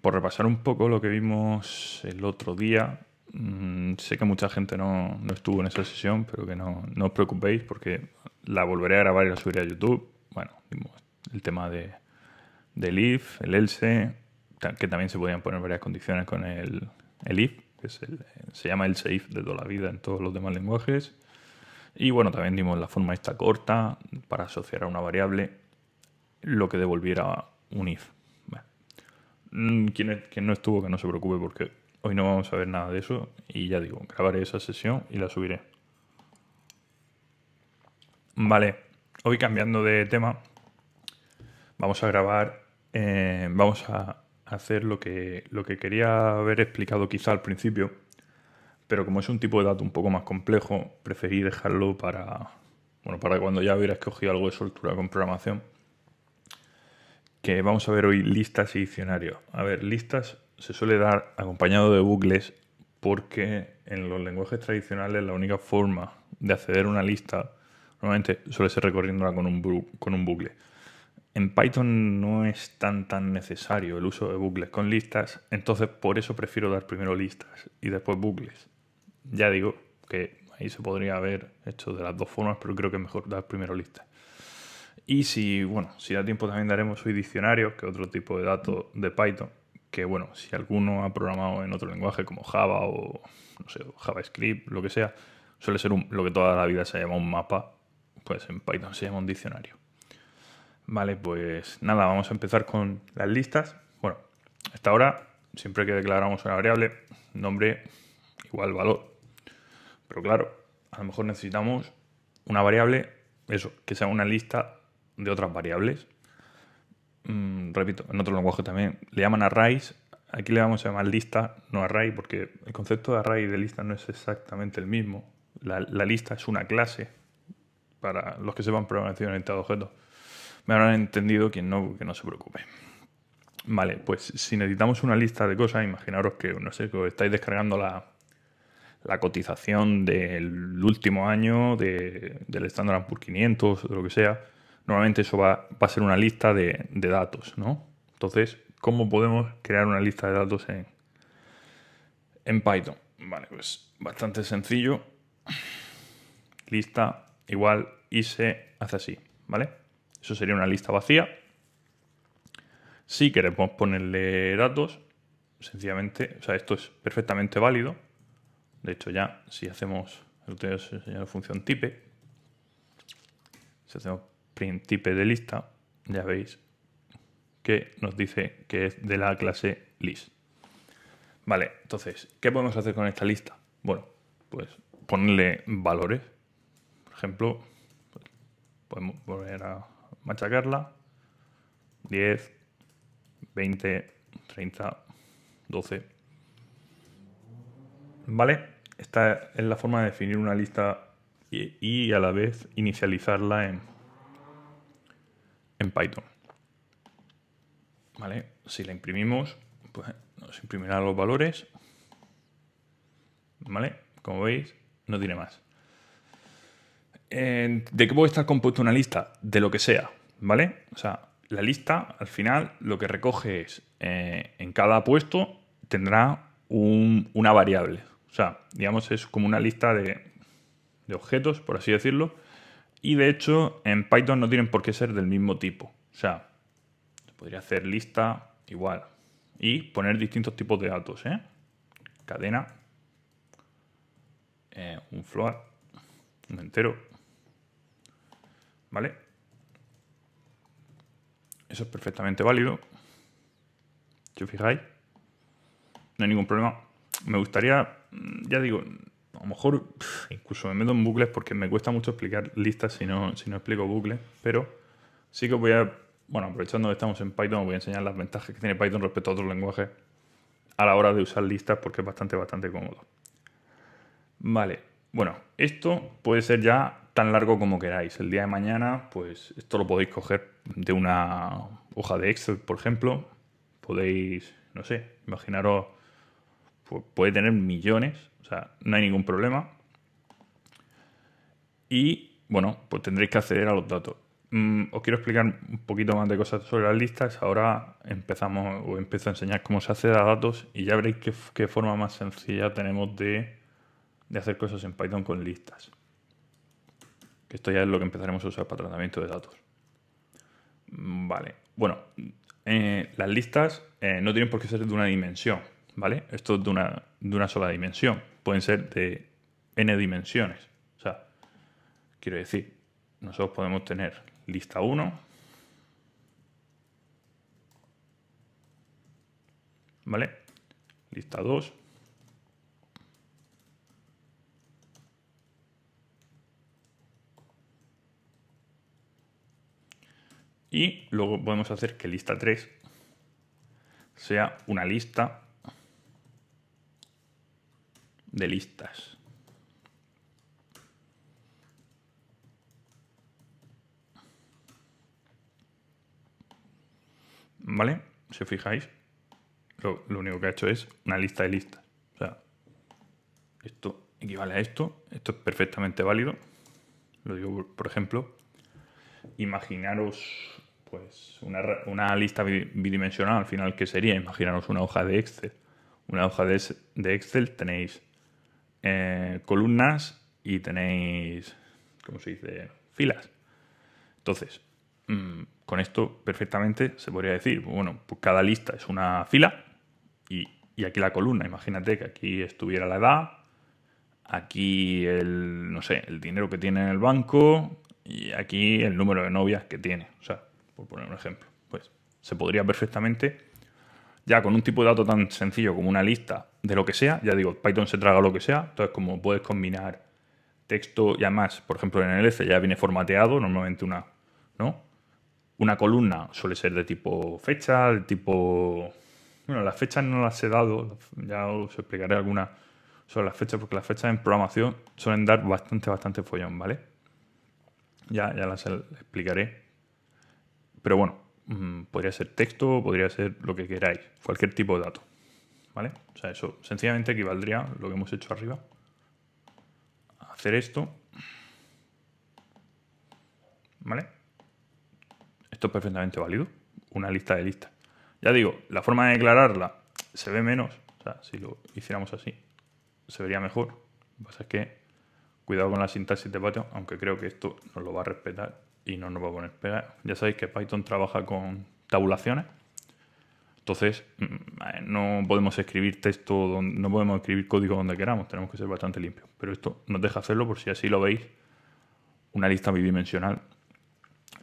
Por repasar un poco lo que vimos el otro día, mm, sé que mucha gente no, estuvo en esa sesión, pero que no, os preocupéis porque la volveré a grabar y la subiré a YouTube. Bueno, vimos el tema de, del IF, el ELSE, que también se podían poner varias condiciones con el, el IF, que se llama el SAFE de toda la vida en todos los demás lenguajes. Y bueno, también dimos la forma esta corta para asociar a una variable lo que devolviera un if. Mm, Quien, no estuvo, que no se preocupe porque hoy no vamos a ver nada de eso. Y ya digo, grabaré esa sesión y la subiré. Vale, hoy cambiando de tema, vamos a grabar, eh, vamos a hacer lo que, lo que quería haber explicado quizá al principio, pero como es un tipo de dato un poco más complejo, preferí dejarlo para, bueno, para cuando ya hubiera escogido algo de soltura con programación que vamos a ver hoy listas y diccionarios. A ver, listas se suele dar acompañado de bucles porque en los lenguajes tradicionales la única forma de acceder a una lista normalmente suele ser recorriéndola con un, con un bucle. En Python no es tan tan necesario el uso de bucles con listas, entonces por eso prefiero dar primero listas y después bucles. Ya digo que ahí se podría haber hecho de las dos formas, pero creo que es mejor dar primero listas. Y si, bueno, si da tiempo también daremos hoy diccionario, que otro tipo de dato de Python, que bueno, si alguno ha programado en otro lenguaje como Java o, no sé, JavaScript, lo que sea, suele ser lo que toda la vida se llama un mapa, pues en Python se llama un diccionario. Vale, pues nada, vamos a empezar con las listas. Bueno, hasta ahora, siempre que declaramos una variable, nombre igual valor. Pero claro, a lo mejor necesitamos una variable, eso, que sea una lista de otras variables. Mm, repito, en otro lenguaje también le llaman arrays. Aquí le vamos a llamar lista, no array, porque el concepto de array y de lista no es exactamente el mismo. La, lista es una clase para los que sepan programación orientada a objetos. Me habrán entendido quien no, que no se preocupe. Vale, pues si necesitamos una lista de cosas, imaginaros que, no sé, que estáis descargando la, cotización del último año del estándar por 500, o lo que sea, Normalmente eso va, a ser una lista de, datos, ¿no? Entonces, ¿cómo podemos crear una lista de datos en, Python? Vale, pues bastante sencillo. Lista igual y se hace así, ¿vale? Eso sería una lista vacía. Si queremos ponerle datos, sencillamente, o sea, esto es perfectamente válido. De hecho, ya si hacemos, el función type. si hacemos príncipe de lista, ya veis, que nos dice que es de la clase list. Vale, entonces, ¿qué podemos hacer con esta lista? Bueno, pues ponerle valores. Por ejemplo, podemos volver a machacarla. 10, 20, 30, 12. ¿Vale? Esta es la forma de definir una lista y a la vez inicializarla en en Python. ¿Vale? Si la imprimimos, pues, nos imprimirá los valores. ¿Vale? Como veis, no tiene más. Eh, ¿De qué puede estar compuesta una lista? De lo que sea, ¿vale? O sea, la lista al final lo que recoge es eh, en cada puesto tendrá una variable. O sea, digamos, es como una lista de objetos, por así decirlo, y de hecho, en Python no tienen por qué ser del mismo tipo. O sea, se podría hacer lista igual y poner distintos tipos de datos. ¿eh? Cadena, eh, un float, un entero. ¿Vale? Eso es perfectamente válido. Si os fijáis, no hay ningún problema. Me gustaría, ya digo, a lo mejor incluso me meto en bucles porque me cuesta mucho explicar listas si no, si no explico bucles, pero sí que voy a, bueno, aprovechando que estamos en Python, os voy a enseñar las ventajas que tiene Python respecto a otros lenguajes a la hora de usar listas porque es bastante, bastante cómodo. Vale, bueno, esto puede ser ya tan largo como queráis. El día de mañana, pues esto lo podéis coger de una hoja de Excel, por ejemplo. Podéis, no sé, imaginaros puede tener millones, o sea, no hay ningún problema. Y bueno, pues tendréis que acceder a los datos. Mm, os quiero explicar un poquito más de cosas sobre las listas. Ahora empezamos o empiezo a enseñar cómo se accede a datos y ya veréis qué, forma más sencilla tenemos de, hacer cosas en Python con listas. Que esto ya es lo que empezaremos a usar para tratamiento de datos. Mm, vale, bueno, eh, las listas eh, no tienen por qué ser de una dimensión. ¿vale? Esto es de una, de una sola dimensión. Pueden ser de n dimensiones. O sea, quiero decir, nosotros podemos tener lista 1, ¿vale? Lista 2. Y luego podemos hacer que lista 3 sea una lista de listas. ¿Vale? Si os fijáis, lo, único que ha hecho es una lista de listas. O sea, esto equivale a esto, esto es perfectamente válido. Lo digo, por ejemplo, imaginaros pues una, lista bidimensional al final que sería, imaginaros una hoja de Excel. Una hoja de Excel tenéis eh, columnas y tenéis, ¿cómo se dice?, filas. Entonces, mm, con esto perfectamente se podría decir, bueno, pues cada lista es una fila y, y aquí la columna, imagínate que aquí estuviera la edad, aquí el, no sé, el dinero que tiene en el banco y aquí el número de novias que tiene. O sea, por poner un ejemplo, pues se podría perfectamente, ya con un tipo de dato tan sencillo como una lista de lo que sea. Ya digo, Python se traga lo que sea. Entonces, como puedes combinar texto y además, por ejemplo, en el F ya viene formateado, normalmente una, ¿no? Una columna suele ser de tipo fecha, de tipo... Bueno, las fechas no las he dado, ya os explicaré algunas sobre las fechas, porque las fechas en programación suelen dar bastante, bastante follón, ¿vale? Ya, ya las explicaré. Pero bueno, mm, podría ser texto, podría ser lo que queráis, cualquier tipo de dato. O sea, eso sencillamente equivaldría a lo que hemos hecho arriba. Hacer esto. ¿Vale? Esto es perfectamente válido. Una lista de listas. Ya digo, la forma de declararla se ve menos. O sea, si lo hiciéramos así, se vería mejor. Lo que pasa es que cuidado con la sintaxis de Python, aunque creo que esto nos lo va a respetar y no nos va a poner pega. Ya sabéis que Python trabaja con tabulaciones entonces, mm, eh, no podemos escribir texto, no podemos escribir código donde queramos, tenemos que ser bastante limpios. Pero esto nos deja hacerlo por si así lo veis, una lista bidimensional.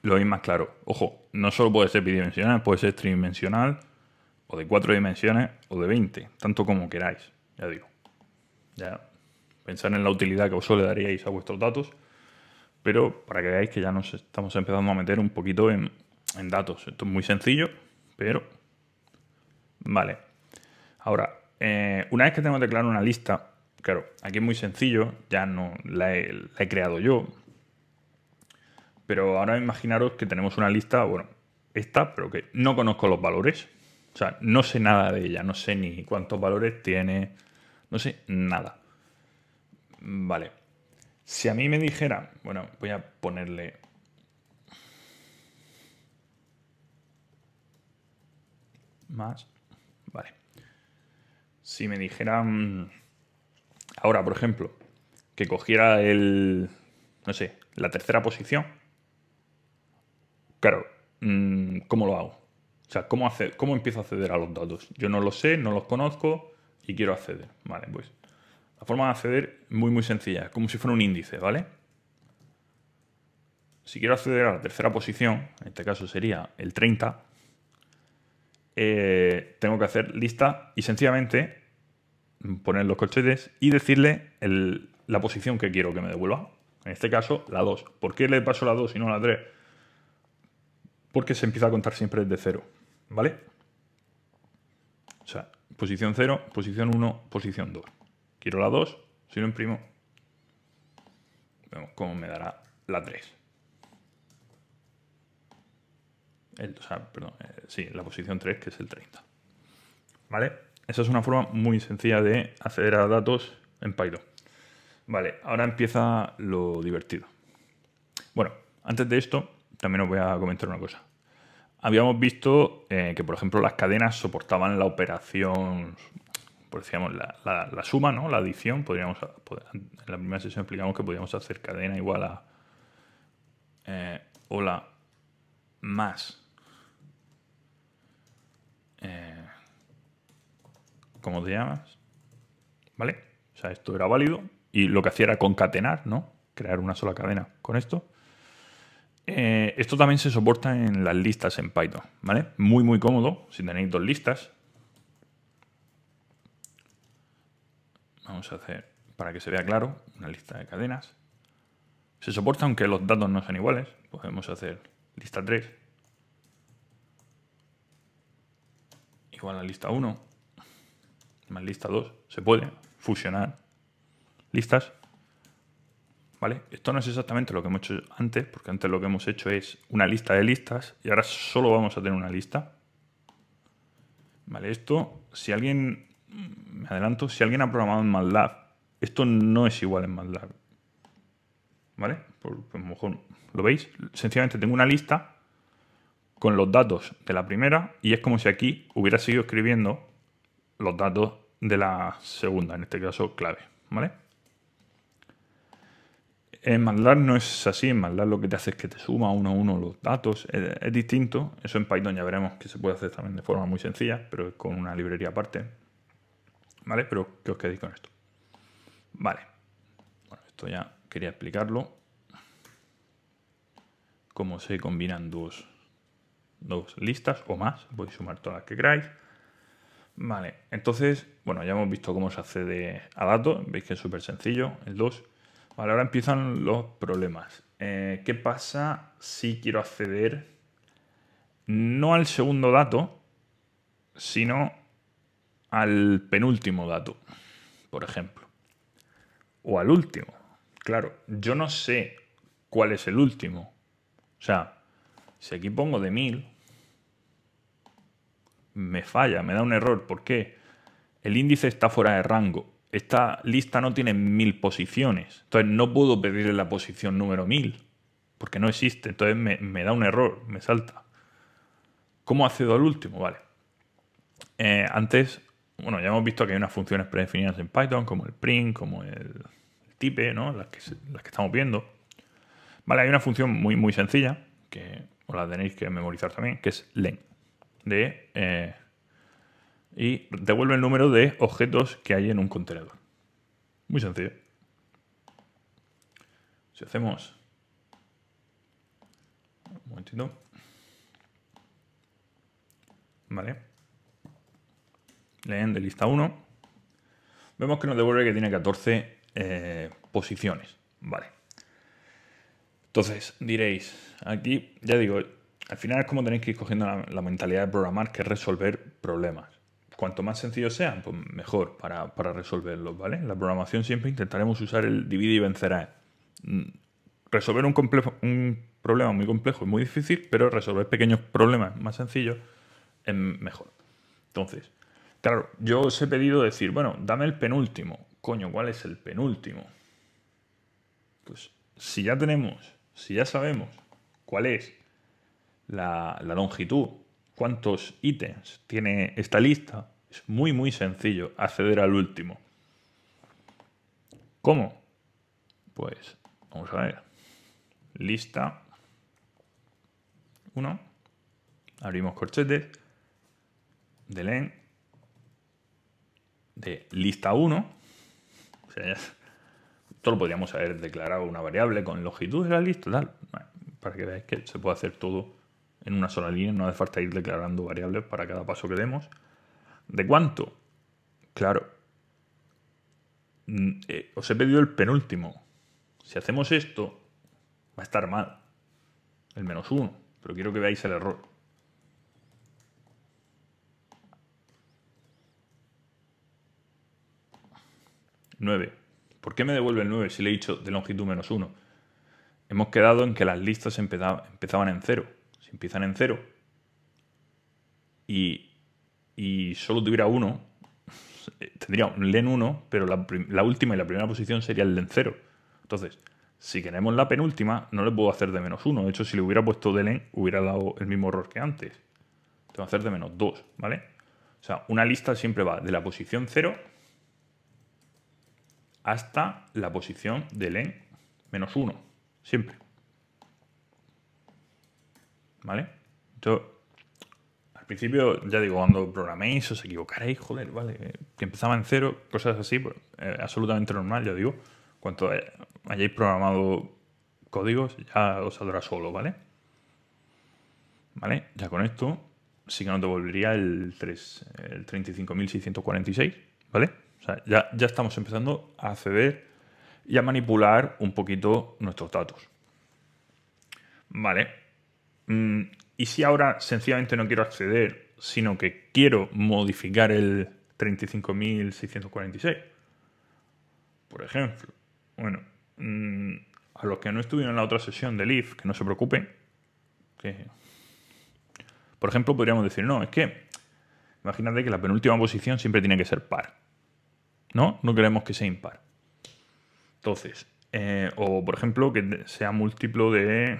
Lo veis más claro. Ojo, no solo puede ser bidimensional, puede ser tridimensional, o de cuatro dimensiones, o de 20, tanto como queráis, ya digo. Ya pensar en la utilidad que os le daríais a vuestros datos, pero para que veáis que ya nos estamos empezando a meter un poquito en, en datos. Esto es muy sencillo, pero Vale. Ahora, eh, una vez que tengo declarado una lista, claro, aquí es muy sencillo, ya no la he creado yo. Pero ahora imaginaros que tenemos una lista, bueno, esta, pero que no conozco los valores. O sea, no sé nada de ella, no sé ni cuántos valores tiene, no sé nada. Vale. Si a mí me dijera, bueno, voy a ponerle... Más si me dijeran ahora, por ejemplo, que cogiera el, no sé, la tercera posición, claro, mm, ¿cómo lo hago? O sea, ¿cómo, ¿cómo empiezo a acceder a los datos? Yo no los sé, no los conozco y quiero acceder. Vale, pues la forma de acceder muy, muy sencilla, como si fuera un índice, ¿vale? Si quiero acceder a la tercera posición, en este caso sería el 30, eh, tengo que hacer lista y sencillamente poner los corchetes y decirle la posición que quiero que me devuelva. En este caso, la 2. ¿Por qué le paso la 2 y no la 3? Porque se empieza a contar siempre desde 0. ¿Vale? O sea, posición 0, posición 1, posición 2. Quiero la 2, si lo imprimo, vemos cómo me dará la 3. Eh, sí, la posición 3, que es el 30. ¿Vale? Esa es una forma muy sencilla de acceder a datos en Python. Vale, ahora empieza lo divertido. Bueno, antes de esto, también os voy a comentar una cosa. Habíamos visto eh, que, por ejemplo, las cadenas soportaban la operación, por decíamos, la, suma, ¿no? La adición. Podríamos, pues, en la primera sesión explicamos que podíamos hacer cadena igual a eh, hola más cómo te llamas, ¿vale? O sea, esto era válido y lo que hacía era concatenar, ¿no? Crear una sola cadena con esto. Eh, esto también se soporta en las listas en Python, ¿vale? Muy, muy cómodo si tenéis dos listas. Vamos a hacer, para que se vea claro, una lista de cadenas. Se soporta aunque los datos no sean iguales. Podemos hacer lista 3 igual a lista 1 más lista 2, se puede fusionar listas. ¿Vale? Esto no es exactamente lo que hemos hecho antes, porque antes lo que hemos hecho es una lista de listas y ahora solo vamos a tener una lista. ¿Vale? Esto, si alguien, me adelanto, si alguien ha programado en MATLAB, esto no es igual en MATLAB. ¿Vale? Por, pues a lo mejor lo veis. Sencillamente tengo una lista con los datos de la primera y es como si aquí hubiera seguido escribiendo los datos de la segunda, en este caso clave, ¿vale? En MATLAB no es así, en MATLAB lo que te hace es que te suma uno a uno los datos, es, distinto, eso en Python ya veremos que se puede hacer también de forma muy sencilla, pero con una librería aparte, ¿vale? Pero que os quedéis con esto. Vale, esto ya quería explicarlo, cómo se combinan dos, dos listas o más, podéis sumar todas las que queráis. Vale, entonces, bueno, ya hemos visto cómo se accede a datos, veis que es súper sencillo, el 2. Vale, ahora empiezan los problemas. Eh, ¿Qué pasa si quiero acceder no al segundo dato, sino al penúltimo dato, por ejemplo? O al último. Claro, yo no sé cuál es el último. O sea, si aquí pongo de 1000, me falla, me da un error. ¿Por qué? El índice está fuera de rango. Esta lista no tiene mil posiciones. Entonces no puedo pedirle la posición número mil. Porque no existe. Entonces me, da un error, me salta. ¿Cómo accedo al último? Vale. Eh, antes, bueno, ya hemos visto que hay unas funciones predefinidas en Python, como el print, como el tipe, ¿no? Las que, las que estamos viendo. Vale, hay una función muy, muy sencilla, que os la tenéis que memorizar también, que es len de... Eh, y devuelve el número de objetos que hay en un contenedor. Muy sencillo. Si hacemos... Un momentito. Vale. Leen de lista 1. Vemos que nos devuelve que tiene 14 eh, posiciones. Vale. Entonces diréis, aquí ya digo, al final es como tenéis que ir cogiendo la, mentalidad de programar, que es resolver problemas. Cuanto más sencillos sean, pues mejor para, resolverlos, ¿vale? En la programación siempre intentaremos usar el divide y vencerá. Mm, resolver un, un problema muy complejo es muy difícil, pero resolver pequeños problemas más sencillos es mejor. Entonces, claro, yo os he pedido decir, bueno, dame el penúltimo. Coño, ¿cuál es el penúltimo? Pues si ya tenemos, si ya sabemos cuál es la, longitud, cuántos ítems tiene esta lista, es muy muy sencillo acceder al último. ¿Cómo? Pues vamos a ver. Lista 1. Abrimos corchetes. De De lista 1. O sea, lo podríamos haber declarado una variable con longitud de la lista, para que veáis que se puede hacer todo en una sola línea, no hace falta ir declarando variables para cada paso que demos. ¿De cuánto? Claro, mm, eh, os he pedido el penúltimo. Si hacemos esto, va a estar mal. El menos uno, pero quiero que veáis el error. 9. ¿Por qué me devuelve el 9 si le he dicho de longitud menos 1? Hemos quedado en que las listas empezaban en cero empiezan en cero, y, solo tuviera uno, tendría un len 1, pero la, última y la primera posición sería el len 0. Entonces, si queremos la penúltima, no le puedo hacer de menos 1. De hecho, si le hubiera puesto de len, hubiera dado el mismo error que antes. Tengo que hacer de menos 2, ¿vale? O sea, una lista siempre va de la posición 0 hasta la posición de len menos 1. Siempre. ¿vale? Yo, al principio, ya digo, cuando programéis os equivocaréis, joder, ¿vale? Eh, que empezaba en cero, cosas así, pues, eh, absolutamente normal, ya digo. Cuanto hayáis programado códigos, ya os saldrá solo, ¿vale? ¿Vale? Ya con esto sí que te volvería el, 3, el 35.646, ¿vale? O sea, ya, ya estamos empezando a acceder y a manipular un poquito nuestros datos. Vale, Mm, ¿Y si ahora sencillamente no quiero acceder, sino que quiero modificar el 35.646? Por ejemplo. Bueno, mm, a los que no estuvieron en la otra sesión del IF, que no se preocupen. Por ejemplo, podríamos decir, no, es que imagínate que la penúltima posición siempre tiene que ser par. ¿No? No queremos que sea impar. Entonces, eh, o por ejemplo, que sea múltiplo de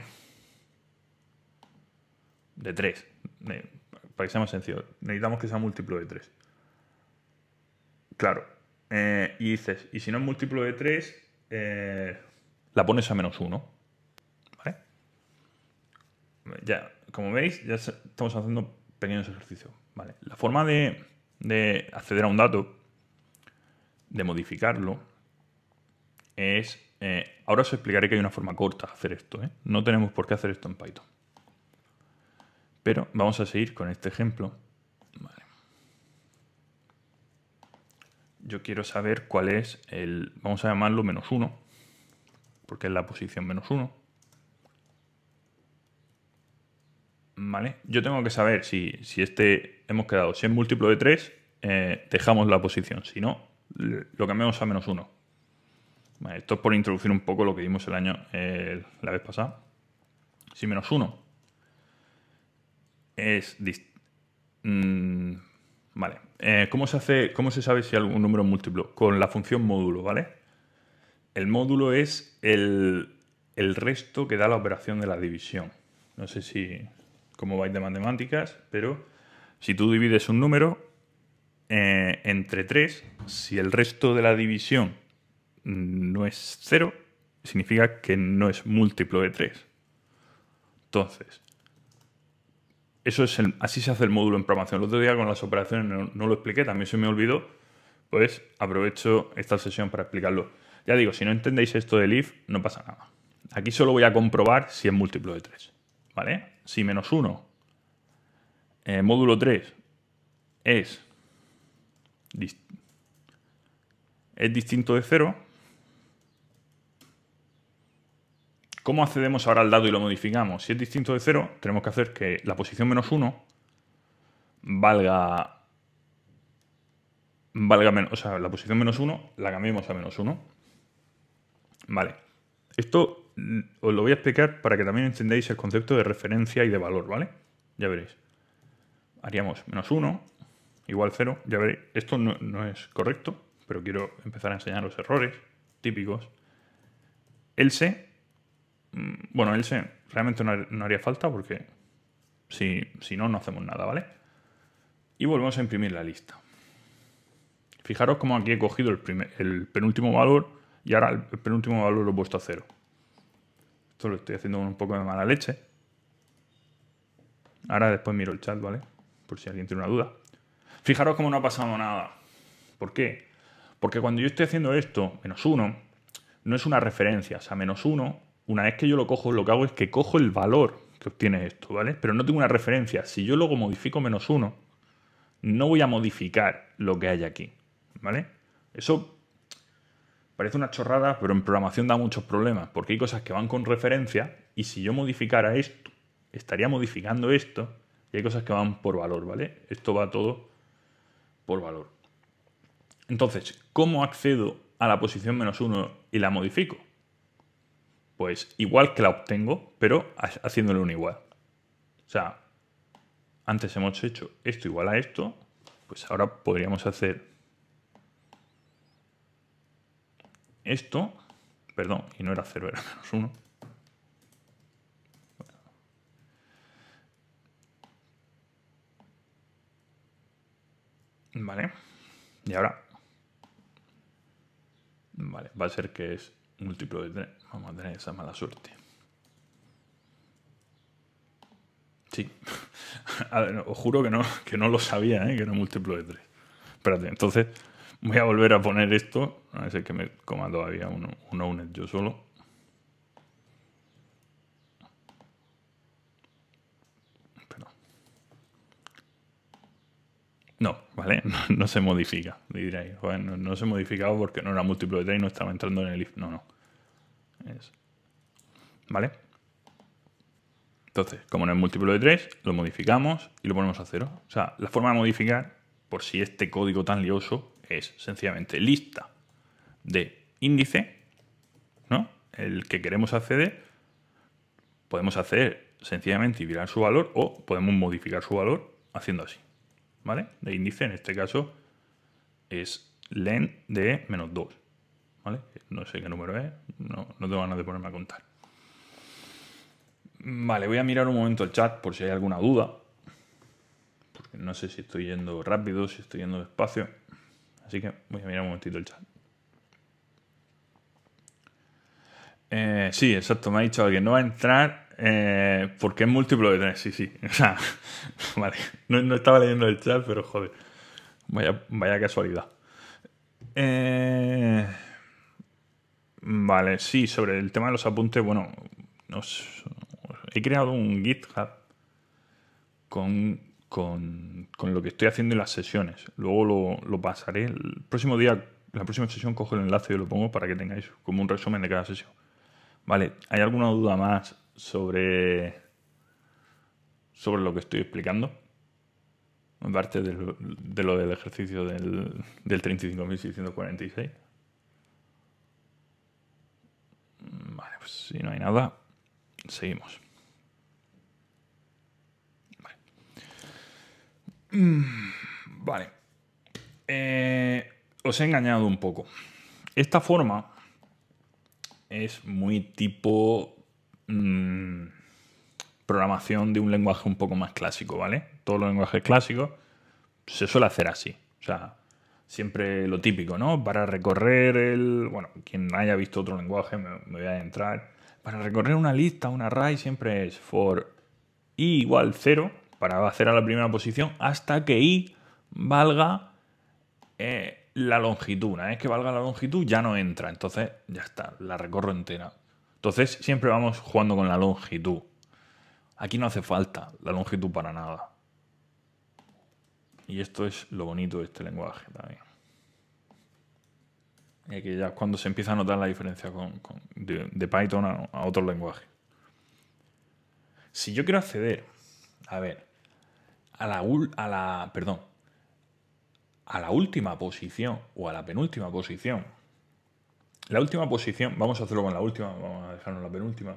de 3. Para que sea más sencillo. Necesitamos que sea múltiplo de 3. Claro. Eh, y dices, y si no es múltiplo de 3, eh, la pones a menos 1. ¿Vale? Ya, como veis, ya estamos haciendo pequeños ejercicios. ¿Vale? La forma de, acceder a un dato, de modificarlo, es... Eh, ahora os explicaré que hay una forma corta de hacer esto. No tenemos por qué hacer esto en Python. Pero vamos a seguir con este ejemplo. Yo quiero saber cuál es el, vamos a llamarlo menos 1, porque es la posición menos 1. Vale, yo tengo que saber si, si este, hemos quedado, si es múltiplo de 3, eh, dejamos la posición, si no, lo cambiamos a menos 1. esto es por introducir un poco lo que vimos el año, eh, la vez pasada. Si menos 1 es... Mm, vale. Eh, ¿cómo, se hace, ¿Cómo se sabe si algún número múltiplo? Con la función módulo, ¿vale? El módulo es el, el resto que da la operación de la división. No sé si cómo vais de matemáticas, pero si tú divides un número eh, entre 3, si el resto de la división mm, no es cero, significa que no es múltiplo de 3. Entonces, eso es el, así se hace el módulo en programación. El otro día con las operaciones no, lo expliqué, también se me olvidó. Pues aprovecho esta sesión para explicarlo. Ya digo, si no entendéis esto del if, no pasa nada. Aquí solo voy a comprobar si es múltiplo de 3. ¿Vale? Si menos 1, eh, módulo 3, es, es distinto de 0, ¿Cómo accedemos ahora al dado y lo modificamos? Si es distinto de 0, tenemos que hacer que la posición menos 1 valga, valga menos, o sea, la posición menos 1 la cambiemos a menos 1. Vale. Esto mm, os lo voy a explicar para que también entendáis el concepto de referencia y de valor, ¿vale? Ya veréis. Haríamos menos 1 igual 0, ya veréis. Esto no, es correcto, pero quiero empezar a enseñar los errores típicos. Else Mm, bueno, se realmente no, haría falta porque si, no, no hacemos nada, ¿vale? Y volvemos a imprimir la lista. Fijaros cómo aquí he cogido el, penúltimo valor y ahora el penúltimo valor lo he puesto a cero. Esto lo estoy haciendo con un poco de mala leche. Ahora después miro el chat, ¿vale? Por si alguien tiene una duda. Fijaros cómo no ha pasado nada. ¿Por qué? Porque cuando yo estoy haciendo esto, menos uno, no es una referencia. O sea, menos uno una vez que yo lo cojo, lo que hago es que cojo el valor que obtiene esto, ¿vale? Pero no tengo una referencia. Si yo luego modifico menos uno, no voy a modificar lo que hay aquí, ¿vale? Eso parece una chorrada, pero en programación da muchos problemas, porque hay cosas que van con referencia y si yo modificara esto, estaría modificando esto y hay cosas que van por valor, ¿vale? Esto va todo por valor. Entonces, ¿cómo accedo a la posición menos uno y la modifico? Pues igual que la obtengo, pero haciéndole un igual. O sea, antes hemos hecho esto igual a esto, pues ahora podríamos hacer esto, perdón, y no era 0, era menos 1. Vale, y ahora, vale, va a ser que es múltiplo de 3. Vamos a tener esa mala suerte. Sí. os juro que no, que no lo sabía, ¿eh? que era múltiplo de 3. Espérate, entonces voy a volver a poner esto. A ver si es que me coma todavía uno, uno yo solo. No, ¿vale? No, se modifica. no se modificaba porque no era múltiplo de 3 y no estaba entrando en el if. No, no. ¿Vale? Entonces, como no es múltiplo de 3, lo modificamos y lo ponemos a 0. O sea, la forma de modificar, por si este código tan lioso, es sencillamente lista de índice, ¿no? El que queremos acceder, podemos hacer sencillamente y virar su valor o podemos modificar su valor haciendo así. ¿vale? De índice, en este caso, es len de menos 2, ¿vale? No sé qué número es, no, no tengo ganas de ponerme a contar. Vale, voy a mirar un momento el chat por si hay alguna duda. Porque no sé si estoy yendo rápido, si estoy yendo despacio. Así que voy a mirar un momentito el chat. Eh, sí, exacto, me ha dicho alguien, no va a entrar eh, porque es múltiplo de tres sí, sí. No, estaba leyendo el chat, pero joder. Vaya, casualidad. Eh, vale, sí, sobre el tema de los apuntes, bueno, he creado un GitHub con, con, lo que estoy haciendo en las sesiones. Luego lo, lo pasaré. El próximo día, la próxima sesión, cojo el enlace y lo pongo para que tengáis como un resumen de cada sesión. Vale, ¿hay alguna duda más sobre, sobre lo que estoy explicando. en parte de lo del ejercicio del, del 35.646. Vale, pues si no hay nada, seguimos. Vale. Mm, eh, os he engañado un poco. Esta forma es muy tipo Mm, programación de un lenguaje un poco más clásico, ¿vale? Todos los lenguajes clásicos se suele hacer así. O sea, siempre lo típico, ¿no? Para recorrer el. Bueno, quien haya visto otro lenguaje me, voy a entrar. Para recorrer una lista, un array, siempre es for i igual 0 para hacer a la primera posición hasta que i valga eh, la longitud. Una vez que valga la longitud ya no entra, entonces ya está, la recorro entera. Entonces siempre vamos jugando con la longitud. Aquí no hace falta la longitud para nada. Y esto es lo bonito de este lenguaje también. es que ya cuando se empieza a notar la diferencia de, Python a, otro lenguaje. Si yo quiero acceder, a ver, a a la, perdón, a la última posición o a la penúltima posición la última posición, vamos a hacerlo con la última, vamos a dejarnos la penúltima,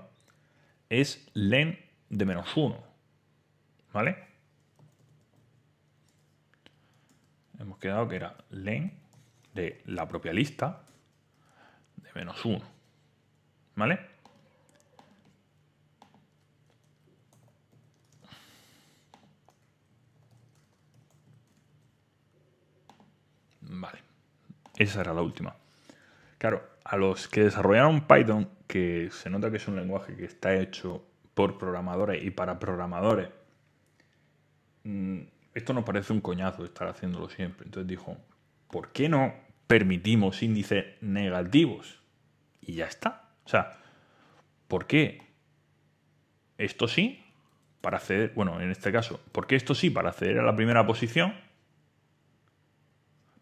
es len de menos 1. ¿Vale? Hemos quedado que era len de la propia lista de menos 1. ¿Vale? Vale. Esa era la última. Claro, a los que desarrollaron Python, que se nota que es un lenguaje que está hecho por programadores y para programadores, mm, esto nos parece un coñazo estar haciéndolo siempre. Entonces dijo, ¿por qué no permitimos índices negativos? Y ya está. O sea, ¿por qué esto sí para acceder, bueno, en este caso, ¿por qué esto sí para acceder a la primera posición?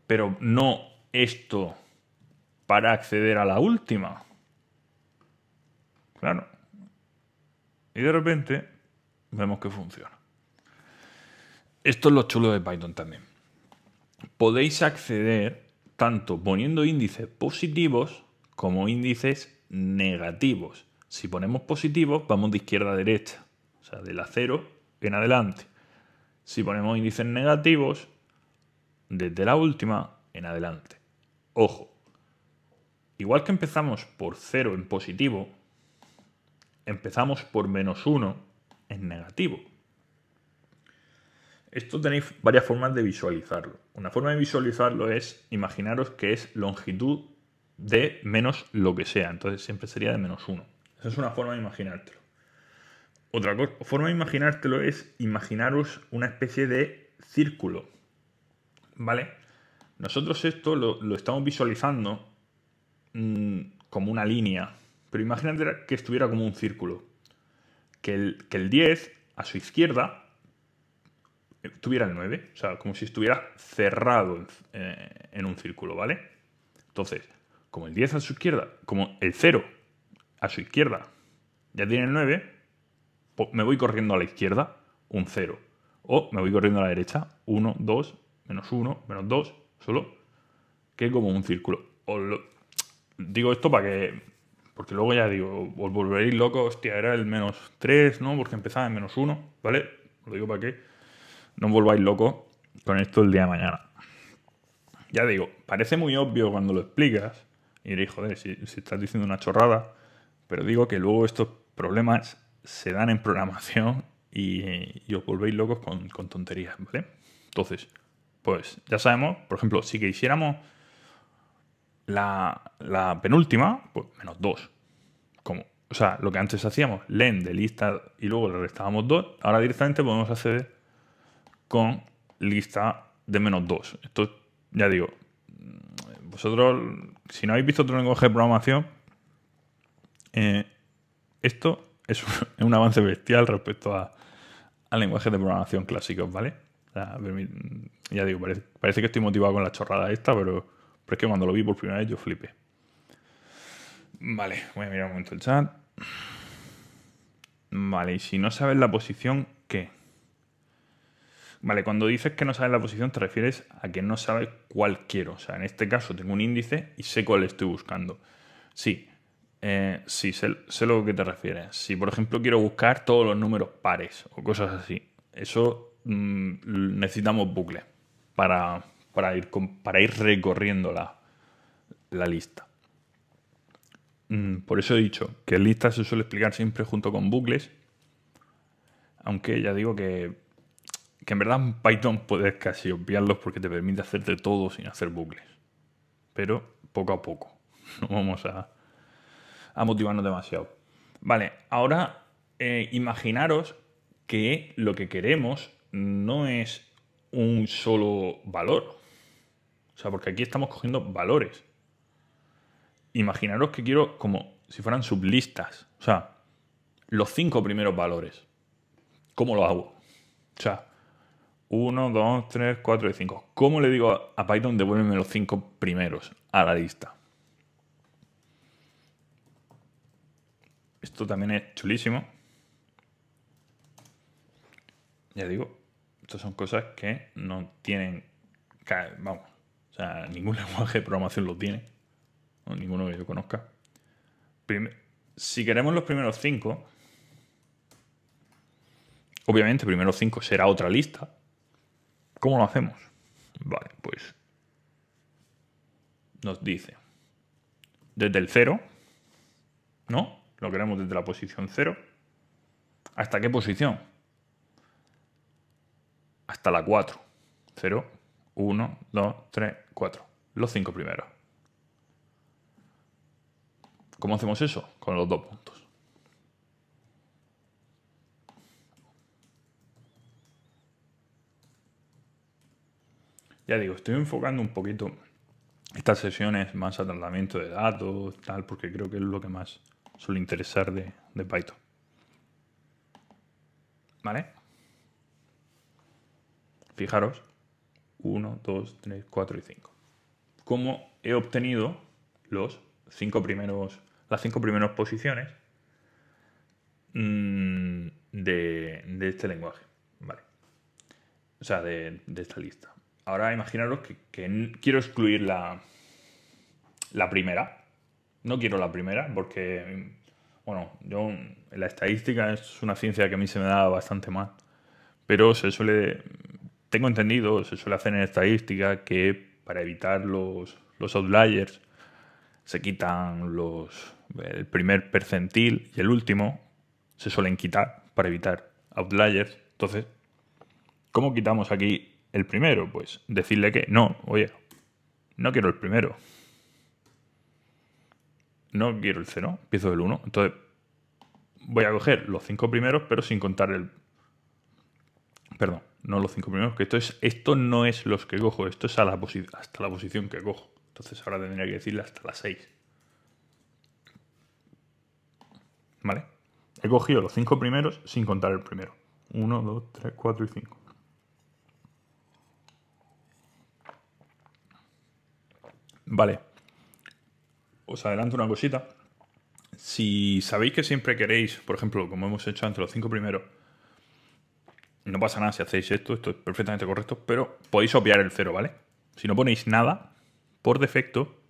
Pero no esto para acceder a la última. Claro. Y de repente vemos que funciona. Esto es lo chulo de Python también. Podéis acceder tanto poniendo índices positivos como índices negativos. Si ponemos positivos, vamos de izquierda a derecha, o sea, de la en adelante. Si ponemos índices negativos, desde la última en adelante. Ojo, igual que empezamos por 0 en positivo, empezamos por menos 1 en negativo. Esto tenéis varias formas de visualizarlo. Una forma de visualizarlo es imaginaros que es longitud de menos lo que sea, entonces siempre sería de menos 1. Esa es una forma de imaginártelo. Otra forma de imaginártelo es imaginaros una especie de círculo. ¿Vale? Nosotros esto lo, lo estamos visualizando Mm, como una línea, pero imagínate que estuviera como un círculo. Que el, que el 10 a su izquierda eh, tuviera el 9, o sea, como si estuviera cerrado en, eh, un círculo, ¿vale? Entonces, como el 10 a su izquierda, como el 0 a su izquierda ya tiene el 9, pues me voy corriendo a la izquierda, un 0. O me voy corriendo a la derecha, 1, 2, menos 1, menos 2, solo que como un círculo. O lo, digo esto para que. Porque luego ya digo, os volveréis locos, hostia, era el menos 3, ¿no? Porque empezaba en menos 1, ¿vale? Lo digo para que no os volváis locos con esto el día de mañana. Ya digo, parece muy obvio cuando lo explicas, y diréis, joder, si, si estás diciendo una chorrada, pero digo que luego estos problemas se dan en programación y, os volvéis locos con, con tonterías, ¿vale? Entonces, pues ya sabemos, por ejemplo, si que hiciéramos la, penúltima, pues menos 2. Como, o sea, lo que antes hacíamos, len de lista y luego le restábamos 2, ahora directamente podemos hacer con lista de menos 2. Esto, ya digo, vosotros, si no habéis visto otro lenguaje de programación, eh, esto es un, avance bestial respecto a, a, lenguajes de programación clásicos, ¿vale? ya digo, parece, que estoy motivado con la chorrada esta, pero pero es que cuando lo vi por primera vez yo flipé. Vale, voy a mirar un momento el chat. Vale, y si no sabes la posición, ¿qué? Vale, cuando dices que no sabes la posición te refieres a que no sabes cuál quiero. O sea, en este caso tengo un índice y sé cuál estoy buscando. Sí, eh, sí, sé, lo que te refieres. Si, por ejemplo, quiero buscar todos los números pares o cosas así, eso mm, necesitamos bucle para, para ir, para ir recorriendo la, lista. Mm, por eso he dicho que lista se suele explicar siempre junto con bucles, aunque ya digo que, en verdad en Python puedes casi obviarlos porque te permite hacerte todo sin hacer bucles. Pero poco a poco, no vamos a, motivarnos demasiado. Vale, ahora eh, imaginaros que lo que queremos no es un solo valor, o sea, porque aquí estamos cogiendo valores. Imaginaros que quiero como si fueran sublistas. O sea, los cinco primeros valores. ¿Cómo lo hago? O sea, uno, dos, tres, cuatro y cinco. ¿Cómo le digo a Python devuélveme los cinco primeros a la lista? Esto también es chulísimo. Ya digo, estas son cosas que no tienen... Vamos, o sea, ningún lenguaje de programación lo tiene. ninguno que yo conozca. si queremos los primeros 5, obviamente primeros 5 será otra lista. ¿Cómo lo hacemos? Vale, pues nos dice desde el 0, ¿no? Lo queremos desde la posición 0. ¿Hasta qué posición? Hasta la 4. 0, 1, 2, 3, cuatro. Los cinco primeros. ¿Cómo hacemos eso? Con los dos puntos. Ya digo, estoy enfocando un poquito estas sesiones más a tratamiento de datos, tal, porque creo que es lo que más suele interesar de Python. ¿Vale? Fijaros, 1, 2, 3, 4 y 5. ¿Cómo he obtenido los cinco primeros, las 5 primeras posiciones mm, de, este lenguaje? O sea, de, esta lista. Ahora imaginaros que, quiero excluir la, la primera. No quiero la primera porque, bueno, yo la estadística es una ciencia que a mí se me da bastante mal. Pero se suele, tengo entendido, se suele hacer en estadística, que para evitar los, outliers se quitan los, el primer percentil y el último se suelen quitar para evitar outliers. Entonces, ¿cómo quitamos aquí el primero? Pues decirle que no, oye, no quiero el primero. No quiero el cero, empiezo del 1. Entonces, voy a coger los cinco primeros, pero sin contar el... Perdón, no los cinco primeros, que esto, es, esto no es los que cojo, esto es hasta la posición que cojo. Entonces ahora tendría que decirle hasta las 6. ¿Vale? He cogido los cinco primeros sin contar el primero. 1, 2, 3, 4 y 5. Vale. Os adelanto una cosita. Si sabéis que siempre queréis, por ejemplo, como hemos hecho antes, los cinco primeros, no pasa nada si hacéis esto, esto es perfectamente correcto, pero podéis obviar el cero, ¿vale? Si no ponéis nada, por defecto,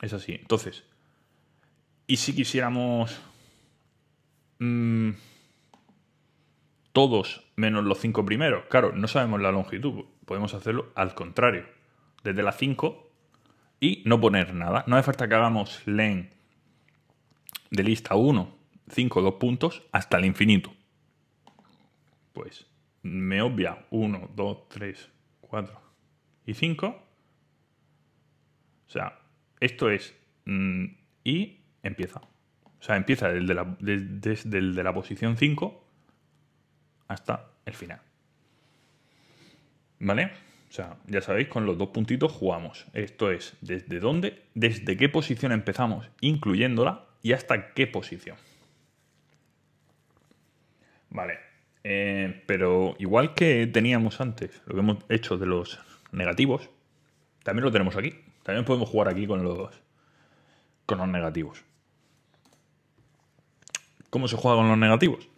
es así. Entonces, ¿y si quisiéramos mm, todos menos los 5 primeros? Claro, no sabemos la longitud, podemos hacerlo al contrario, desde la 5 y no poner nada. No hace falta que hagamos len de lista 1, 5, 2 puntos, hasta el infinito pues me obvia 1, 2, 3, 4 y 5. O sea, esto es mm, y empieza. O sea, empieza desde el de la posición 5 hasta el final. ¿Vale? O sea, ya sabéis, con los dos puntitos jugamos. Esto es desde dónde, desde qué posición empezamos, incluyéndola, y hasta qué posición. Vale, eh, pero igual que teníamos antes, lo que hemos hecho de los negativos, también lo tenemos aquí. También podemos jugar aquí con los, con los negativos. ¿Cómo se juega con los negativos?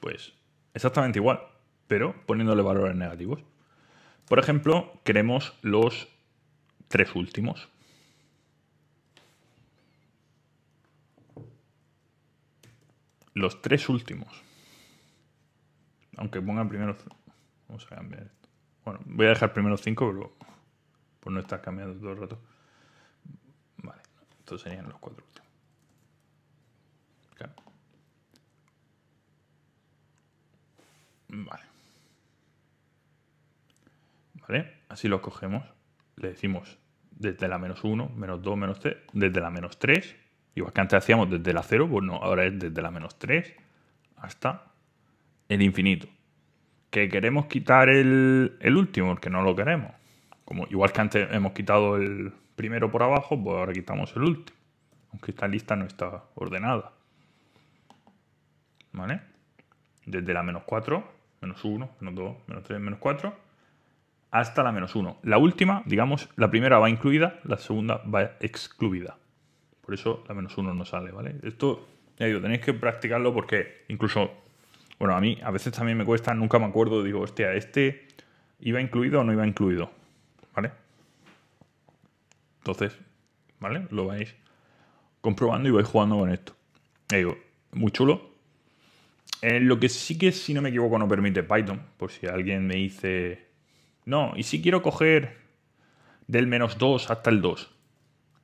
Pues exactamente igual, pero poniéndole valores negativos. Por ejemplo, queremos los tres últimos. Los tres últimos. Aunque pongan primero. Vamos a cambiar esto. Bueno, voy a dejar primero 5, por no estar cambiando todo el rato. Vale, estos serían los cuatro últimos. Claro. Vale. Vale, así los cogemos. Le decimos desde la menos 1, menos 2, menos 3, desde la menos 3. Igual que antes hacíamos desde la 0, pues ahora es desde la menos 3 hasta el infinito. Que queremos quitar el, último, porque no lo queremos. Como, igual que antes hemos quitado el primero por abajo, pues ahora quitamos el último. Aunque esta lista no está ordenada. ¿Vale? Desde la menos 4, menos 1, menos 2, menos 3, menos 4, hasta la menos 1. La última, digamos, la primera va incluida, la segunda va excluida. Por eso la menos 1 no sale, ¿vale? Esto, ya digo, tenéis que practicarlo porque incluso bueno, a mí a veces también me cuesta, nunca me acuerdo, digo, hostia, ¿este iba incluido o no iba incluido? ¿Vale? Entonces, ¿vale? Lo vais comprobando y vais jugando con esto. digo, muy chulo. Eh, lo que sí que, si no me equivoco, no permite Python, por si alguien me dice, no, y si quiero coger del menos 2 hasta el 2.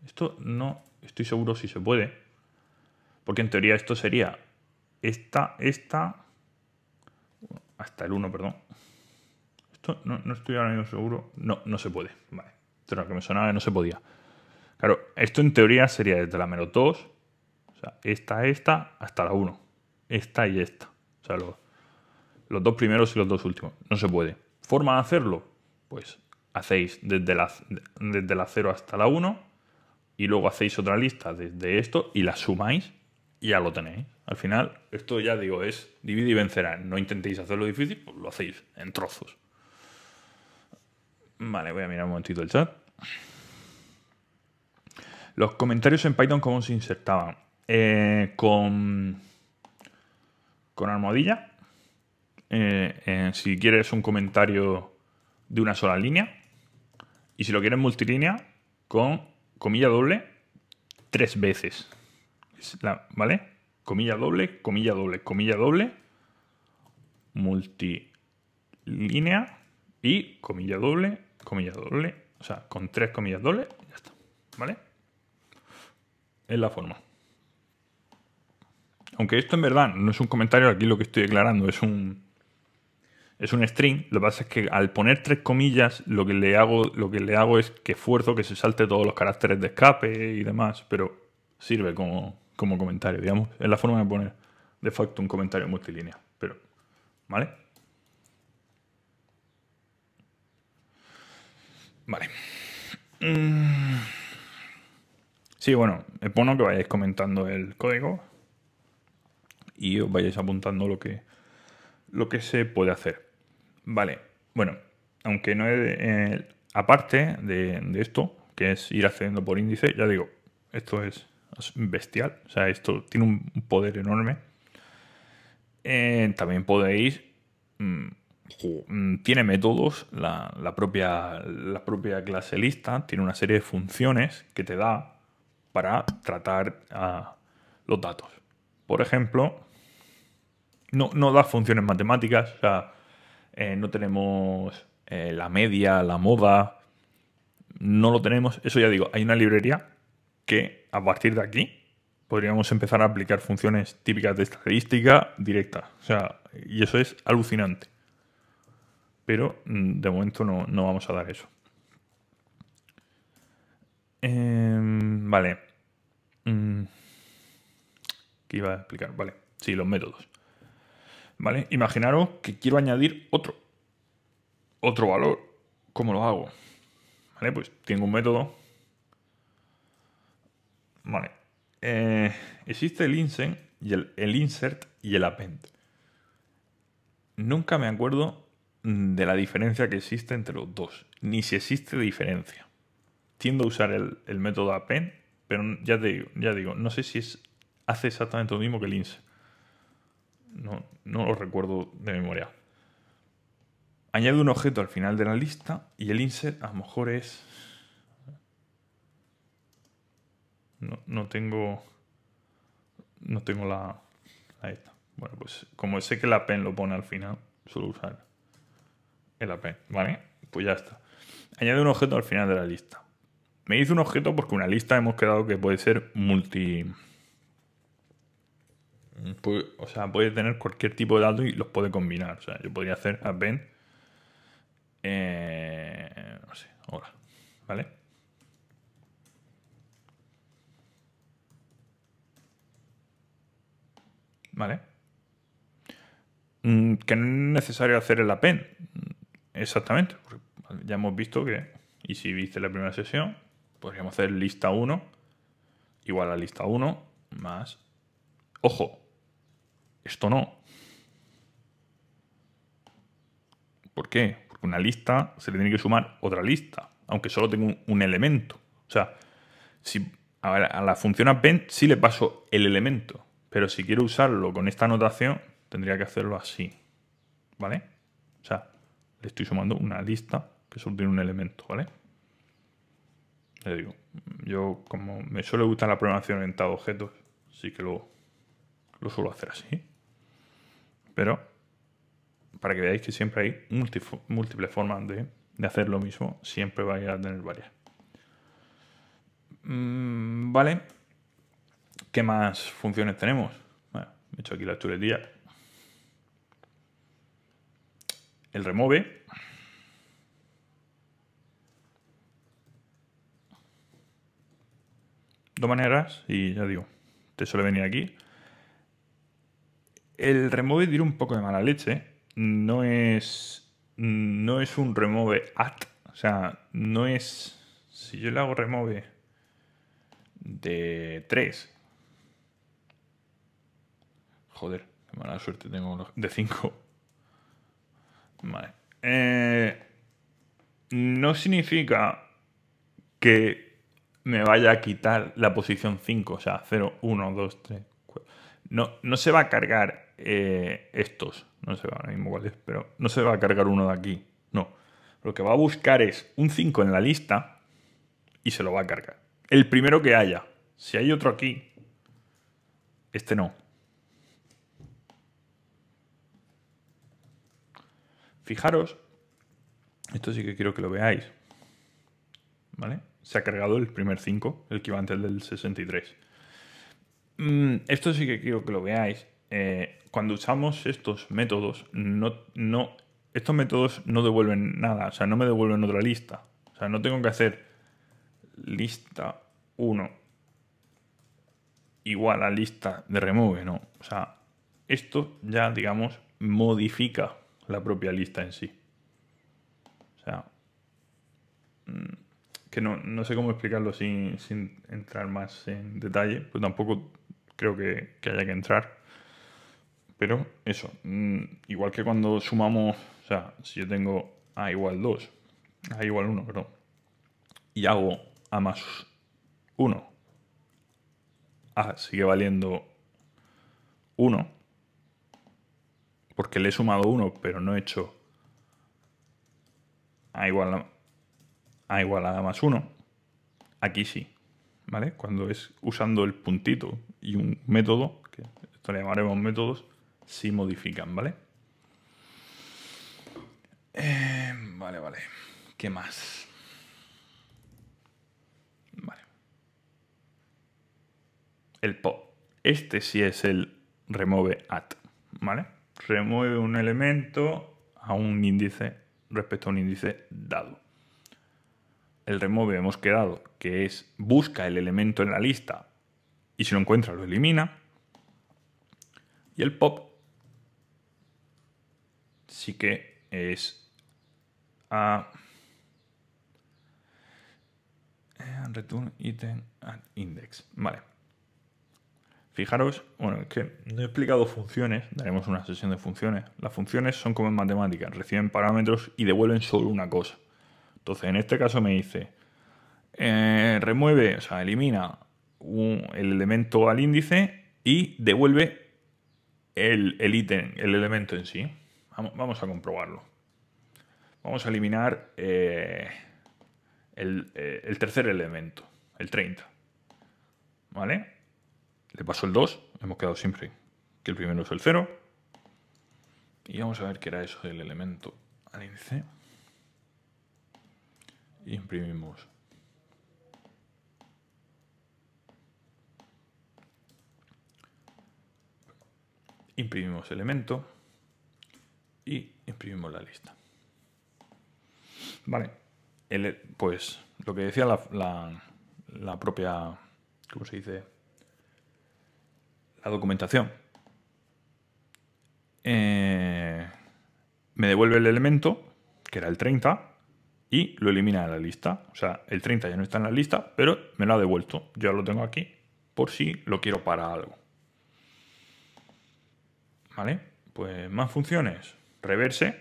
Esto no estoy seguro si se puede. Porque en teoría esto sería esta, esta, hasta el 1, perdón. Esto no, estoy ahora mismo seguro. No, no se puede. Vale. Esto lo que me sonaba no se podía. Claro, esto en teoría sería desde la menos 2, o sea, esta, esta, hasta la 1. Esta y esta. O sea, los, dos primeros y los dos últimos. No se puede. ¿Forma de hacerlo? Pues hacéis desde la, desde la 0 hasta la 1 y luego hacéis otra lista desde esto y la sumáis y ya lo tenéis. Al final, esto ya digo, es divide y vencerá. No intentéis hacerlo difícil, pues lo hacéis en trozos. Vale, voy a mirar un momentito el chat. Los comentarios en Python, ¿cómo se insertaban? Eh, con, con almohadilla. Eh, eh, si quieres un comentario de una sola línea. Y si lo quieres multilínea, con comilla doble, tres veces. ¿vale? Comilla doble, comilla doble, comilla doble, multilínea y comilla doble, comilla doble, o sea, con tres comillas doble, ya está, ¿vale? Es la forma. Aunque esto en verdad no es un comentario, aquí lo que estoy declarando es un es un string. Lo que pasa es que al poner tres comillas, lo que le hago, lo que le hago es que esfuerzo que se salte todos los caracteres de escape y demás, pero sirve como, como comentario, digamos. Es la forma de poner de facto un comentario multilínea. Pero, ¿vale? Vale. Mm. Sí, bueno, es bueno que vayáis comentando el código y os vayáis apuntando lo que, lo que se puede hacer. Vale, bueno, aunque no es... Eh, aparte de esto, que es ir accediendo por índice, ya digo, esto es bestial. O sea, esto tiene un poder enorme. Eh, también podéis. Mm, mm, tiene métodos, la, propia, la propia clase lista tiene una serie de funciones que te da para tratar los datos. Por ejemplo, no, no da funciones matemáticas, o sea, eh, no tenemos eh, la media, la moda, no lo tenemos. Eso ya digo, hay una librería que a partir de aquí podríamos empezar a aplicar funciones típicas de estadística directa. O sea, y eso es alucinante. Pero mm, de momento no, no vamos a dar eso. Em, vale. Mm. ¿Qué iba a explicar? Vale. Sí, los métodos. Vale. Imaginaros que quiero añadir otro. Otro valor. ¿Cómo lo hago? Vale, pues tengo un método Vale. Eh, existe el insert, y el, insert y el append. Nunca me acuerdo de la diferencia que existe entre los dos, ni si existe diferencia. Tiendo a usar el, método append, pero ya te digo, ya digo, no sé si hace exactamente lo mismo que el insert. No, lo recuerdo de memoria. Añado un objeto al final de la lista y el insert a lo mejor es no, tengo, no tengo la, Bueno, pues como sé que la pen lo pone al final, suelo usar el append, ¿vale? Pues ya está. Añade un objeto al final de la lista. Me hice un objeto porque una lista hemos quedado que puede ser multi... O sea, puede tener cualquier tipo de dato y los puede combinar. O sea, yo podría hacer append... Eh, no sé, ahora. ¿Vale? ¿vale? Mm, que no es necesario hacer el append, exactamente, ya hemos visto que, y si viste la primera sesión, podríamos hacer lista 1 igual a lista 1 más, ojo, esto no. ¿Por qué? Porque una lista se le tiene que sumar otra lista, aunque solo tenga un, elemento. O sea, si a la, a la función append sí le paso el elemento, pero si quiero usarlo con esta anotación, tendría que hacerlo así. ¿Vale? O sea, le estoy sumando una lista que solo tiene un elemento, ¿vale? digo, yo como me suele gustar la programación orientada a objetos, sí que lo, lo suelo hacer así. Pero para que veáis que siempre hay múltiples formas de, hacer lo mismo, siempre vais a tener varias. Mm, vale. ¿Qué más funciones tenemos? Bueno, he hecho aquí la chuletilla. El remove. Dos maneras, y ya digo, te suele venir aquí. El remove tiene un poco de mala leche. No es. No es un remove at. O sea, no es. Si yo le hago remove de 3 Joder, qué mala suerte tengo. De 5. Eh, no significa que me vaya a quitar la posición 5, o sea, 0, 1, 2, 3, 4. No, no se va a cargar eh, estos, no sé cuál es, pero no se va a cargar uno de aquí, no. Lo que va a buscar es un 5 en la lista y se lo va a cargar. El primero que haya. Si hay otro aquí, este no. Fijaros, esto sí que quiero que lo veáis. ¿Vale? Se ha cargado el primer 5, el equivalente al del 63. Mm, esto sí que quiero que lo veáis. Eh, cuando usamos estos métodos, no, no, estos métodos no devuelven nada, o sea, no me devuelven otra lista. O sea, no tengo que hacer lista 1 igual a lista de remove, no. O sea, esto ya, digamos, modifica la propia lista en sí. O sea, mm, que no, sé cómo explicarlo sin, entrar más en detalle, pues tampoco creo que, haya que entrar. Pero eso, mm, igual que cuando sumamos, o sea, si yo tengo A igual 2, A igual 1, perdón, y hago A más 1, A sigue valiendo 1, porque le he sumado uno, pero no he hecho a igual a, más uno. Aquí sí. ¿Vale? Cuando es usando el puntito y un método, que esto le llamaremos métodos, sí modifican, ¿vale? Em, vale, vale. ¿Qué más? Vale. El pop. Este sí es el remove at, ¿vale? remueve un elemento a un índice respecto a un índice dado. El remove hemos quedado que es busca el elemento en la lista y si lo encuentra lo elimina. Y el pop sí que es a eh, return item at index. Vale. Fijaros, bueno, es que no he explicado funciones, daremos una sesión de funciones. Las funciones son como en matemáticas, reciben parámetros y devuelven solo una cosa. Entonces, en este caso me dice, eh, remueve, o sea, elimina el elemento al índice y devuelve el, ítem, el elemento en sí. Vamos, a comprobarlo. Vamos a eliminar eh, el, eh, el tercer elemento, el 30. ¿Vale? Le paso el 2, hemos quedado siempre que el primero es el 0. Y vamos a ver qué era eso del elemento al índice. imprimimos. Imprimimos elemento y imprimimos la lista. Vale, pues lo que decía la propia, ¿cómo se dice? la documentación. Eh, me devuelve el elemento, que era el 30, y lo elimina de la lista. O sea, el 30 ya no está en la lista, pero me lo ha devuelto. ya lo tengo aquí por si lo quiero para algo. ¿Vale? Pues más funciones. Reverse,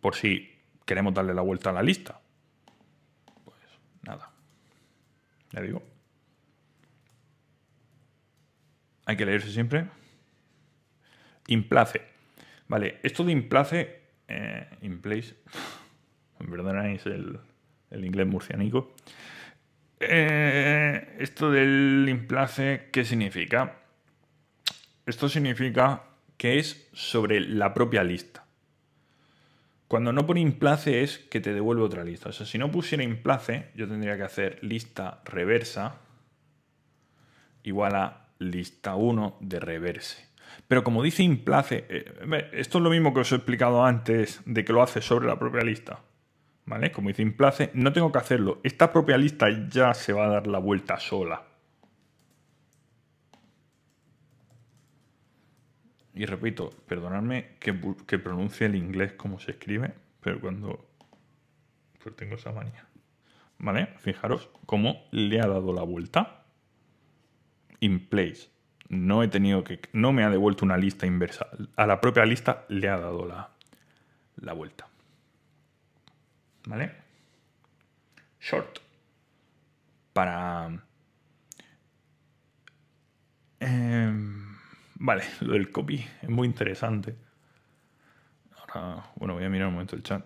por si queremos darle la vuelta a la lista. Pues nada. Ya digo, hay que leerse siempre. Implace. Vale, esto de implace, eh, in place, perdonáis el, el inglés murciánico. Eh, esto del implace, ¿qué significa? Esto significa que es sobre la propia lista. Cuando no pone implace es que te devuelve otra lista. O sea, si no pusiera implace, yo tendría que hacer lista reversa igual a lista 1 de reverse. Pero como dice Implace, eh, esto es lo mismo que os he explicado antes de que lo hace sobre la propia lista. ¿Vale? Como dice Implace, no tengo que hacerlo. Esta propia lista ya se va a dar la vuelta sola. Y repito, perdonadme que, pronuncie el inglés como se escribe, pero cuando... Pues tengo esa manía. ¿Vale? Fijaros cómo le ha dado la vuelta in place. No he tenido que. No me ha devuelto una lista inversa. A la propia lista le ha dado la, la vuelta. ¿Vale? Short. Para. Em, vale, lo del copy es muy interesante. Ahora, bueno, voy a mirar un momento el chat.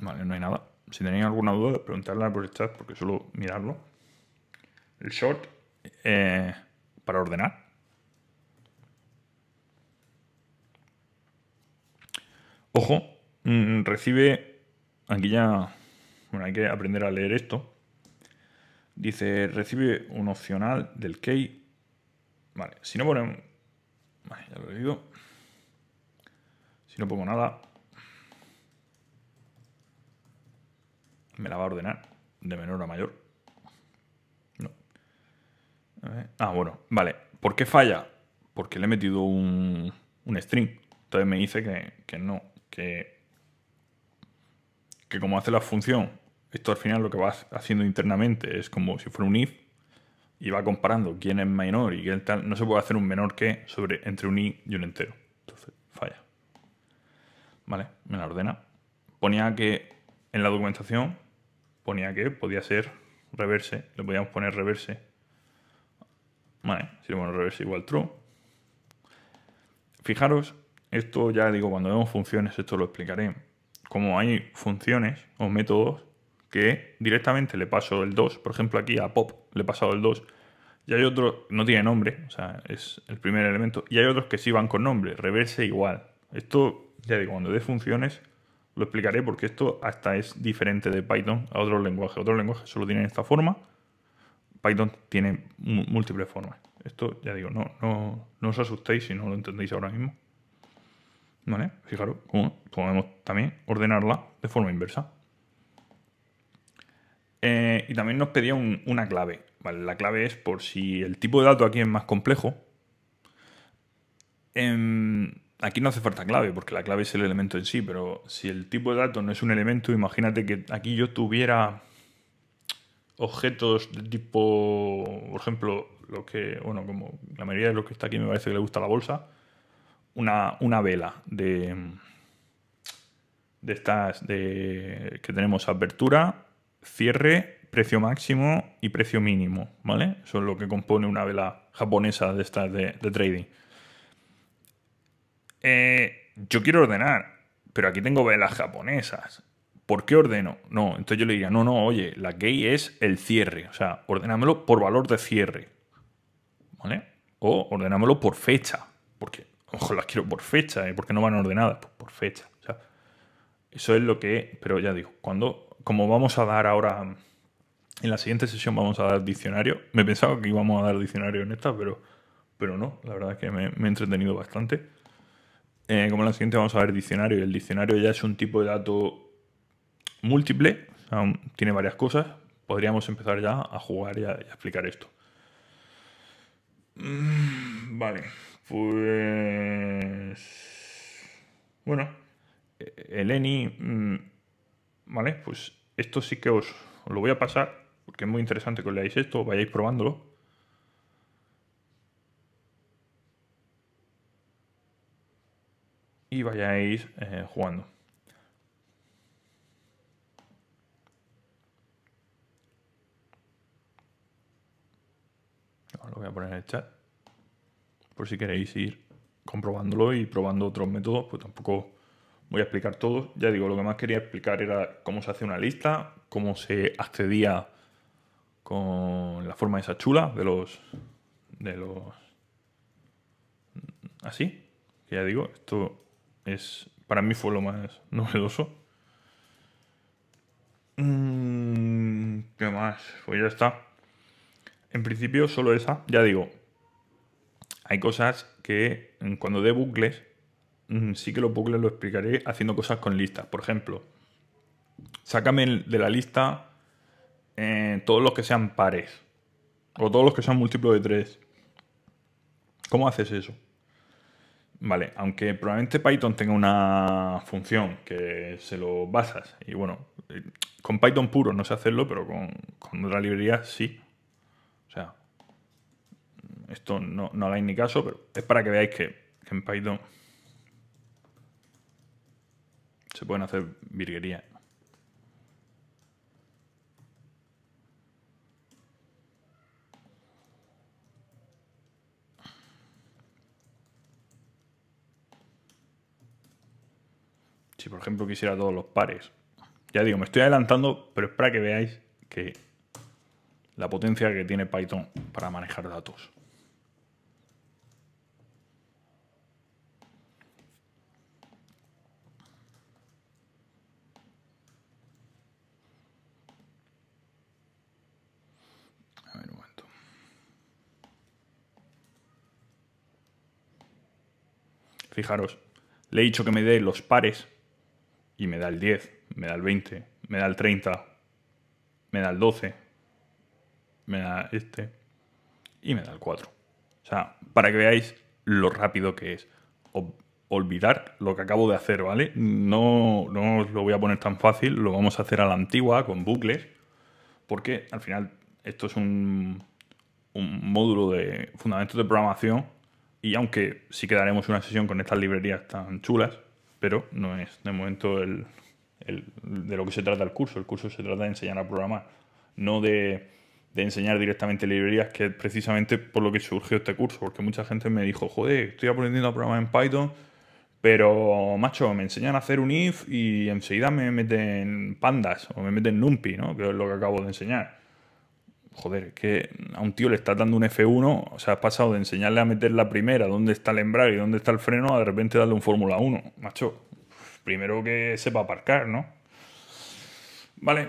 Vale, no hay nada. Si tenéis alguna duda, preguntarla por el chat porque suelo mirarlo. El short eh, para ordenar. Ojo, mm, recibe. Aquí ya. Bueno, hay que aprender a leer esto. Dice, recibe un opcional del key. Vale, si no ponemos. Vale, ya lo Si no pongo nada. Me la va a ordenar de menor a mayor. Ah, bueno, vale. ¿Por qué falla? Porque le he metido un, string. Entonces me dice que, no, que, que como hace la función, esto al final lo que va haciendo internamente es como si fuera un if y va comparando quién es menor y quién tal. No se puede hacer un menor que sobre, entre un if y un entero. Entonces falla. Vale, me la ordena. Ponía que en la documentación ponía que podía ser reverse, le podíamos poner reverse Vale, si lo reverse igual true. Fijaros, esto ya digo, cuando vemos funciones, esto lo explicaré. Como hay funciones o métodos que directamente le paso el 2, por ejemplo aquí a pop le he pasado el 2, y hay otro, no tiene nombre, o sea, es el primer elemento, y hay otros que sí van con nombre, reverse igual. Esto, ya digo, cuando dé funciones, lo explicaré porque esto hasta es diferente de Python a otros lenguajes. Otros lenguajes solo tienen esta forma Python tiene múltiples formas. Esto, ya digo, no, no, os asustéis si no lo entendéis ahora mismo. ¿Vale? Fijaros cómo podemos también ordenarla de forma inversa. Eh, y también nos pedía una clave. La clave es por si el tipo de dato aquí es más complejo. Em, aquí no hace falta clave, porque la clave es el elemento en sí, pero si el tipo de dato no es un elemento, imagínate que aquí yo tuviera objetos de tipo, por ejemplo, lo que, bueno, como la mayoría de los que está aquí me parece que le gusta la bolsa, una, vela de, de estas de, que tenemos apertura, cierre, precio máximo y precio mínimo, ¿vale? son lo que compone una vela japonesa de estas de, trading. Eh, yo quiero ordenar, pero aquí tengo velas japonesas ¿por qué ordeno? No, entonces yo le diría, no, no, oye, la gay es el cierre, o sea, ordenámelo por valor de cierre, ¿vale? O ordenámelo por fecha, porque, ojo, las quiero por fecha, ¿eh? ¿por qué no van ordenadas? Pues por fecha, o sea, eso es lo que, pero ya digo, cuando, como vamos a dar ahora, en la siguiente sesión vamos a dar diccionario, me pensaba que íbamos a dar diccionario en esta, pero, pero no, la verdad es que me, he entretenido bastante. Eh, como en la siguiente vamos a ver diccionario, y el diccionario ya es un tipo de dato múltiple, tiene varias cosas. Podríamos empezar ya a jugar y a, explicar esto. Mm, vale, pues... Bueno, eh, eleni mm, vale, pues esto sí que os, lo voy a pasar, porque es muy interesante que os leáis esto, vayáis probándolo. y vayáis eh, jugando. a poner en el chat. Por si queréis ir comprobándolo y probando otros métodos, pues tampoco voy a explicar todo. Ya digo, lo que más quería explicar era cómo se hace una lista, cómo se accedía con la forma esa chula de los. de los. así. ya digo, esto es. para mí fue lo más novedoso. Mm, ¿Qué más? Pues ya está. En principio, solo esa. Ya digo, hay cosas que mm, cuando dé bucles, mm, sí que los bucles lo explicaré haciendo cosas con listas. Por ejemplo, sácame de la lista eh, todos los que sean pares o todos los que sean múltiplos de tres, ¿Cómo haces eso? Vale, aunque probablemente Python tenga una función que se lo basas. Y bueno, eh, con Python puro no sé hacerlo, pero con, con otra librería sí. Esto no, no hagáis ni caso, pero es para que veáis que, que en Python se pueden hacer virguerías. Si por ejemplo quisiera todos los pares. Ya digo, me estoy adelantando, pero es para que veáis que la potencia que tiene Python para manejar datos. Fijaros, le he dicho que me dé los pares y me da el 10, me da el 20, me da el 30, me da el 12, me da este y me da el 4. O sea, para que veáis lo rápido que es. olvidar lo que acabo de hacer, ¿vale? No, no os lo voy a poner tan fácil, lo vamos a hacer a la antigua, con bucles, porque al final esto es un, un módulo de fundamentos de programación y aunque sí quedaremos una sesión con estas librerías tan chulas, pero no es de momento el, de lo que se trata el curso. El curso se trata de enseñar a programar, no de, de, enseñar directamente librerías, que es precisamente por lo que surgió este curso, porque mucha gente me dijo, joder, estoy aprendiendo a programar en Python, pero macho, me enseñan a hacer un if y enseguida me meten pandas o me meten numpy, ¿no? que es lo que acabo de enseñar joder, que a un tío le estás dando un F1, o sea, has pasado de enseñarle a meter la primera, dónde está el embrague y dónde está el freno, a de repente darle un Fórmula 1, macho. Primero que sepa aparcar, ¿no? Vale,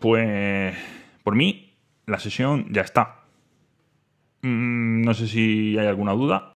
pues por mí la sesión ya está. Mm, no sé si hay alguna duda.